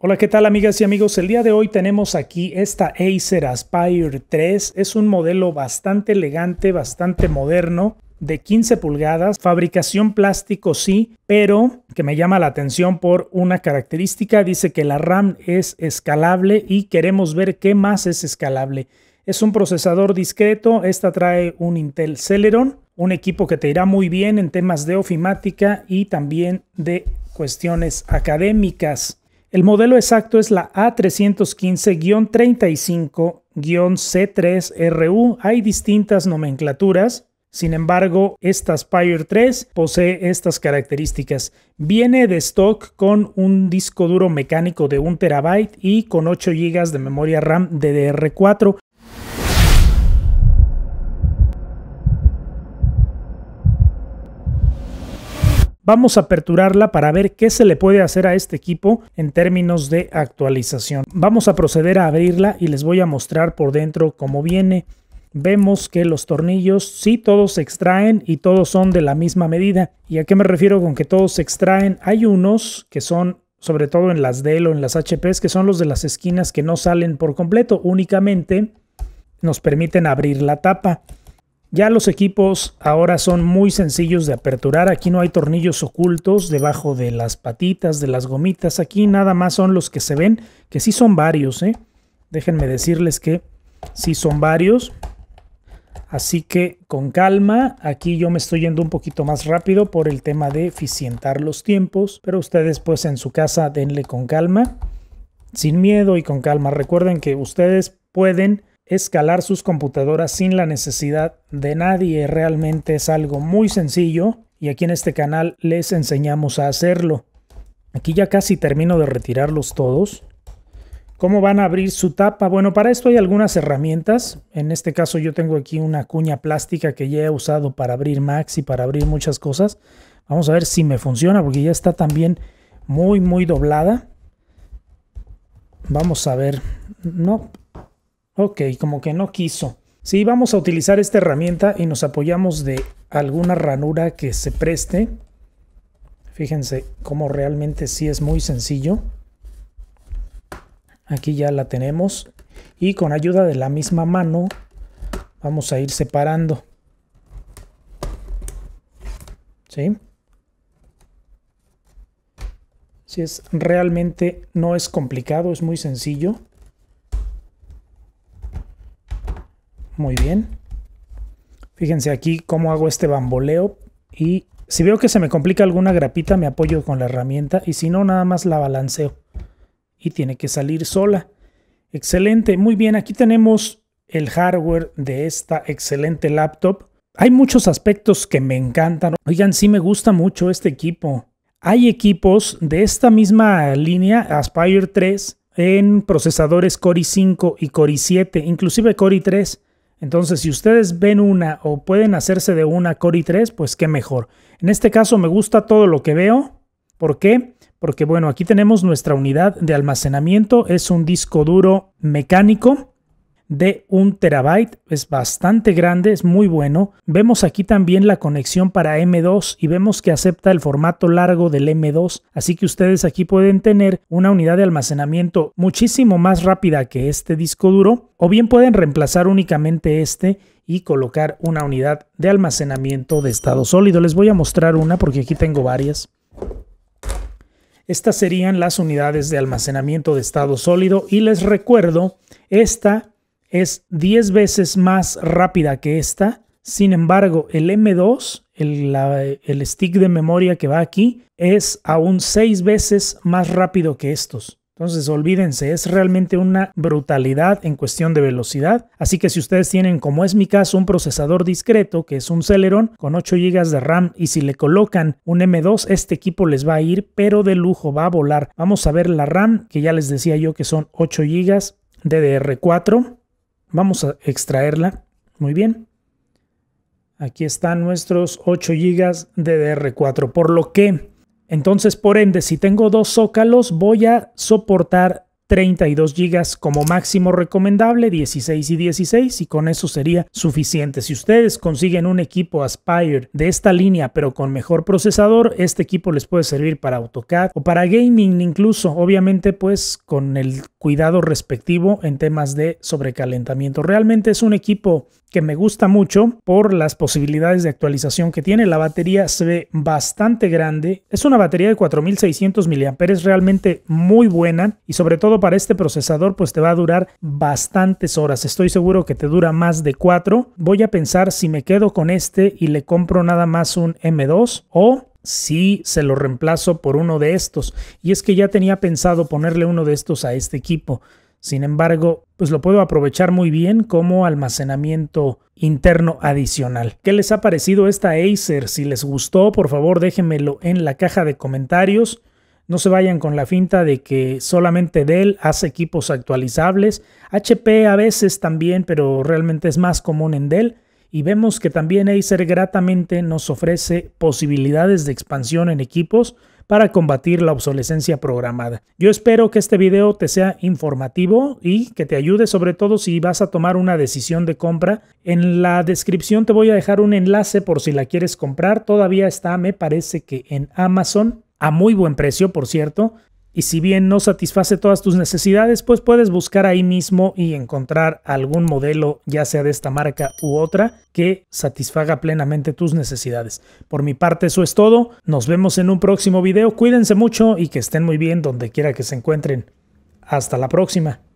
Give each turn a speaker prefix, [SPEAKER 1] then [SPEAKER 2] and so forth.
[SPEAKER 1] Hola, ¿qué tal amigas y amigos? El día de hoy tenemos aquí esta Acer Aspire 3. Es un modelo bastante elegante, bastante moderno, de 15 pulgadas, fabricación plástico sí, pero que me llama la atención por una característica. Dice que la RAM es escalable y queremos ver qué más es escalable. Es un procesador discreto, esta trae un Intel Celeron, un equipo que te irá muy bien en temas de ofimática y también de cuestiones académicas. El modelo exacto es la A315-35-C3RU. Hay distintas nomenclaturas. Sin embargo, esta Spire 3 posee estas características. Viene de stock con un disco duro mecánico de 1 terabyte y con 8 GB de memoria RAM DDR4. Vamos a aperturarla para ver qué se le puede hacer a este equipo en términos de actualización. Vamos a proceder a abrirla y les voy a mostrar por dentro cómo viene. Vemos que los tornillos sí todos se extraen y todos son de la misma medida. ¿Y a qué me refiero con que todos se extraen? Hay unos que son sobre todo en las Dell o en las HPs, que son los de las esquinas que no salen por completo, únicamente nos permiten abrir la tapa. Ya los equipos ahora son muy sencillos de aperturar, aquí no hay tornillos ocultos debajo de las patitas, de las gomitas, aquí nada más son los que se ven, que sí son varios, ¿eh? déjenme decirles que sí son varios, así que con calma, aquí yo me estoy yendo un poquito más rápido por el tema de eficientar los tiempos, pero ustedes pues en su casa denle con calma, sin miedo y con calma, recuerden que ustedes pueden escalar sus computadoras sin la necesidad de nadie. Realmente es algo muy sencillo y aquí en este canal les enseñamos a hacerlo. Aquí ya casi termino de retirarlos todos. ¿Cómo van a abrir su tapa? Bueno, para esto hay algunas herramientas. En este caso yo tengo aquí una cuña plástica que ya he usado para abrir Max y para abrir muchas cosas. Vamos a ver si me funciona porque ya está también muy, muy doblada. Vamos a ver. No, Ok, como que no quiso. Sí, vamos a utilizar esta herramienta y nos apoyamos de alguna ranura que se preste. Fíjense cómo realmente sí es muy sencillo. Aquí ya la tenemos. Y con ayuda de la misma mano vamos a ir separando. ¿Sí? Si es realmente no es complicado, es muy sencillo. Muy bien. Fíjense aquí cómo hago este bamboleo y si veo que se me complica alguna grapita me apoyo con la herramienta y si no nada más la balanceo y tiene que salir sola. Excelente, muy bien, aquí tenemos el hardware de esta excelente laptop. Hay muchos aspectos que me encantan. Oigan, sí me gusta mucho este equipo. Hay equipos de esta misma línea, Aspire 3, en procesadores Core i5 y Core i7, inclusive Core i3. Entonces, si ustedes ven una o pueden hacerse de una Core i3, pues qué mejor. En este caso me gusta todo lo que veo. ¿Por qué? Porque bueno, aquí tenemos nuestra unidad de almacenamiento. Es un disco duro mecánico de un terabyte. Es bastante grande, es muy bueno. Vemos aquí también la conexión para M2 y vemos que acepta el formato largo del M2. Así que ustedes aquí pueden tener una unidad de almacenamiento muchísimo más rápida que este disco duro. O bien pueden reemplazar únicamente este y colocar una unidad de almacenamiento de estado sólido. Les voy a mostrar una porque aquí tengo varias. Estas serían las unidades de almacenamiento de estado sólido y les recuerdo, esta es 10 veces más rápida que esta. Sin embargo, el M2, el, stick de memoria que va aquí, es aún 6 veces más rápido que estos. Entonces, olvídense, es realmente una brutalidad en cuestión de velocidad. Así que si ustedes tienen, como es mi caso, un procesador discreto, que es un Celeron con 8 GB de RAM, y si le colocan un M2, este equipo les va a ir, pero de lujo, va a volar. Vamos a ver la RAM, que ya les decía yo que son 8 GB DDR4. Vamos a extraerla. Muy bien. Aquí están nuestros 8 GB de DR4. Por lo que, entonces, por ende, si tengo dos zócalos, voy a soportar 32 GB como máximo recomendable, 16 y 16, y con eso sería suficiente. Si ustedes consiguen un equipo Aspire de esta línea, pero con mejor procesador, este equipo les puede servir para AutoCAD o para gaming incluso. Obviamente, pues con el cuidado respectivo en temas de sobrecalentamiento. Realmente es un equipo que me gusta mucho por las posibilidades de actualización que tiene. La batería se ve bastante grande. Es una batería de 4600 mAh, realmente muy buena y sobre todo para este procesador pues te va a durar bastantes horas. Estoy seguro que te dura más de 4. Voy a pensar si me quedo con este y le compro nada más un M2 o si se lo reemplazo por uno de estos. Y es que ya tenía pensado ponerle uno de estos a este equipo. Sin embargo, pues lo puedo aprovechar muy bien como almacenamiento interno adicional. ¿Qué les ha parecido esta Acer? Si les gustó, por favor déjenmelo en la caja de comentarios. No se vayan con la finta de que solamente Dell hace equipos actualizables. HP a veces también, pero realmente es más común en Dell y vemos que también Acer gratamente nos ofrece posibilidades de expansión en equipos para combatir la obsolescencia programada. Yo espero que este video te sea informativo y que te ayude sobre todo si vas a tomar una decisión de compra. En la descripción te voy a dejar un enlace por si la quieres comprar. Todavía está, me parece que en Amazon, a muy buen precio por cierto y si bien no satisface todas tus necesidades, pues puedes buscar ahí mismo y encontrar algún modelo, ya sea de esta marca u otra, que satisfaga plenamente tus necesidades. Por mi parte eso es todo, nos vemos en un próximo video, cuídense mucho y que estén muy bien donde quiera que se encuentren. Hasta la próxima.